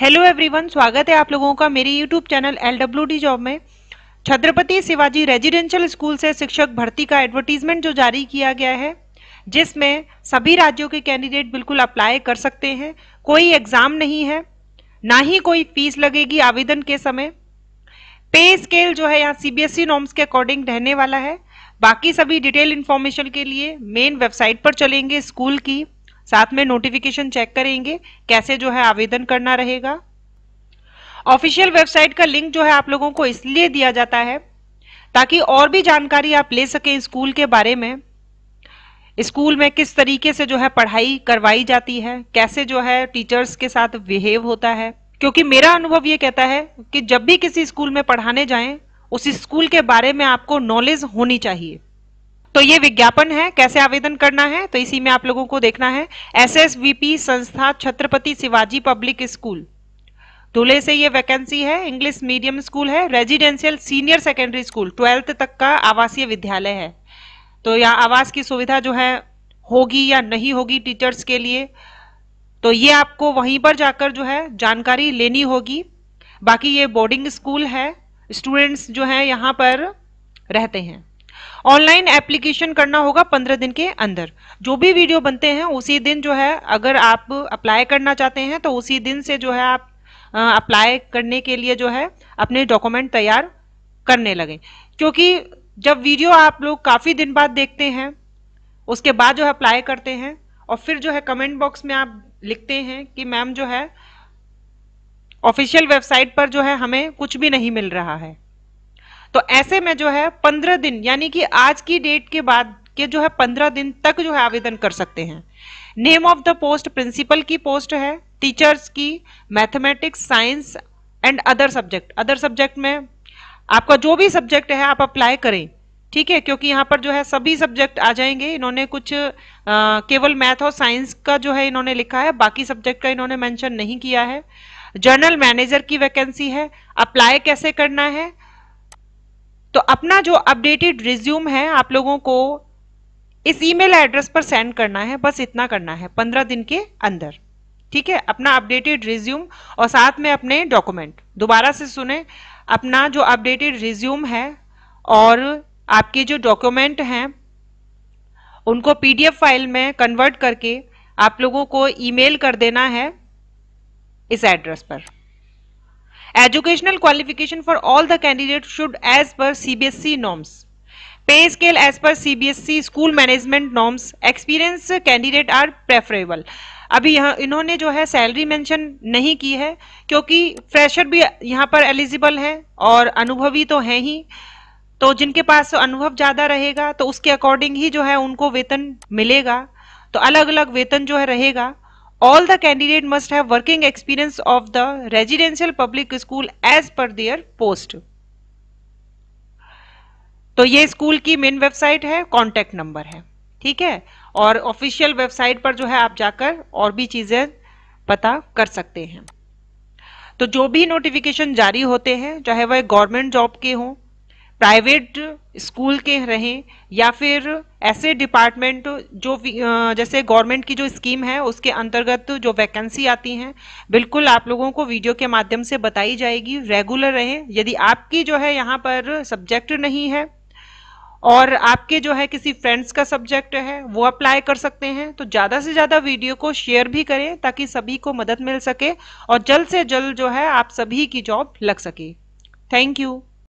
hello everyone स्वागत है आप लोगों का मेरे यूट्यूब चैनल एल जॉब में छत्रपति शिवाजी रेजिडेंशियल स्कूल से शिक्षक भर्ती का एडवर्टीजमेंट जो जारी किया गया है जिसमें सभी राज्यों के कैंडिडेट बिल्कुल अप्लाई कर सकते हैं कोई एग्जाम नहीं है ना ही कोई फीस लगेगी आवेदन के समय पे स्केल जो है यहाँ सी नॉर्म्स e के अकॉर्डिंग रहने वाला है बाकी सभी डिटेल इन्फॉर्मेशन के लिए मेन वेबसाइट पर चलेंगे स्कूल की साथ में नोटिफिकेशन चेक करेंगे कैसे जो है आवेदन करना रहेगा ऑफिशियल वेबसाइट का लिंक जो है आप लोगों को इसलिए दिया जाता है ताकि और भी जानकारी आप ले सकें स्कूल के बारे में स्कूल में किस तरीके से जो है पढ़ाई करवाई जाती है कैसे जो है टीचर्स के साथ बिहेव होता है क्योंकि मेरा अनुभव ये कहता है कि जब भी किसी स्कूल में पढ़ाने जाएं उस स्कूल के बारे में आपको नॉलेज होनी चाहिए तो ये विज्ञापन है कैसे आवेदन करना है तो इसी में आप लोगों को देखना है एसएसवीपी संस्था छत्रपति शिवाजी पब्लिक स्कूल धुले से ये वैकेंसी है इंग्लिश मीडियम स्कूल है residential senior secondary school twelfth तक का आवासीय विद्यालय है तो यहाँ आवास की सुविधा जो है होगी या नहीं होगी टीचर्स के लिए तो ये आपको वहीं पर जाकर जो है जानकारी लेनी होगी बाकी ये बोर्डिंग स्कूल है स्टूडेंट्स जो है यहाँ पर रहते हैं ऑनलाइन एप्लीकेशन करना होगा पंद्रह दिन के अंदर जो भी वीडियो बनते हैं उसी दिन जो है अगर आप अप्लाई करना चाहते हैं तो उसी दिन से जो है आप अप्लाई करने के लिए जो है अपने डॉक्यूमेंट तैयार करने लगे क्योंकि जब वीडियो आप लोग काफ़ी दिन बाद देखते हैं उसके बाद जो है अप्लाई करते हैं और फिर जो है कमेंट बॉक्स में आप लिखते हैं कि मैम जो है ऑफिशियल वेबसाइट पर जो है हमें कुछ भी नहीं मिल रहा है तो ऐसे में जो है पंद्रह दिन यानी कि आज की डेट के बाद के जो है पंद्रह दिन तक जो है आवेदन कर सकते हैं name of the post principal की पोस्ट है टीचर्स की mathematics science and other subject other subject में आपका जो भी सब्जेक्ट है आप अप्लाई करें ठीक है क्योंकि यहाँ पर जो है सभी सब्जेक्ट आ जाएंगे इन्होंने कुछ आ, केवल मैथ और साइंस का जो है इन्होंने लिखा है बाकी सब्जेक्ट का इन्होंने मेंशन नहीं किया है जर्नल मैनेजर की वैकेंसी है अप्लाई कैसे करना है तो अपना जो अपडेटेड रिज्यूम है आप लोगों को इस ईमेल एड्रेस पर सेंड करना है बस इतना करना है पंद्रह दिन के अंदर ठीक है अपना अपडेटेड रिज्यूम और साथ में अपने डॉक्यूमेंट दोबारा से सुने अपना जो अपडेटेड रिज्यूम है और आपके जो डॉक्यूमेंट हैं उनको पीडीएफ फाइल में कन्वर्ट करके आप लोगों को ईमेल कर देना है इस एड्रेस पर educational qualification for all the candidate should as per CBSE norms pay scale as per CBSE school management norms experience candidate are preferable अभी यहाँ इन्होंने जो है सैलरी मेंशन नहीं की है क्योंकि फ्रेशर भी यहाँ पर एलिजिबल है और अनुभवी तो है ही तो जिनके पास अनुभव ज़्यादा रहेगा तो उसके अकॉर्डिंग ही जो है उनको वेतन मिलेगा तो अलग अलग वेतन जो है रहेगा all the candidate must have working experience of the residential public school as per their post तो ये स्कूल की मेन वेबसाइट है कॉन्टेक्ट नंबर है ठीक है और ऑफिशियल वेबसाइट पर जो है आप जाकर और भी चीज़ें पता कर सकते हैं तो जो भी नोटिफिकेशन जारी होते हैं चाहे वह गवर्नमेंट जॉब के हों प्राइवेट स्कूल के रहें या फिर ऐसे डिपार्टमेंट जो जैसे गवर्नमेंट की जो स्कीम है उसके अंतर्गत जो वैकेंसी आती हैं बिल्कुल आप लोगों को वीडियो के माध्यम से बताई जाएगी रेगुलर रहें यदि आपकी जो है यहाँ पर सब्जेक्ट नहीं है और आपके जो है किसी फ्रेंड्स का सब्जेक्ट है वो अप्लाई कर सकते हैं तो ज़्यादा से ज़्यादा वीडियो को शेयर भी करें ताकि सभी को मदद मिल सके और जल्द से जल्द जो है आप सभी की जॉब लग सके थैंक यू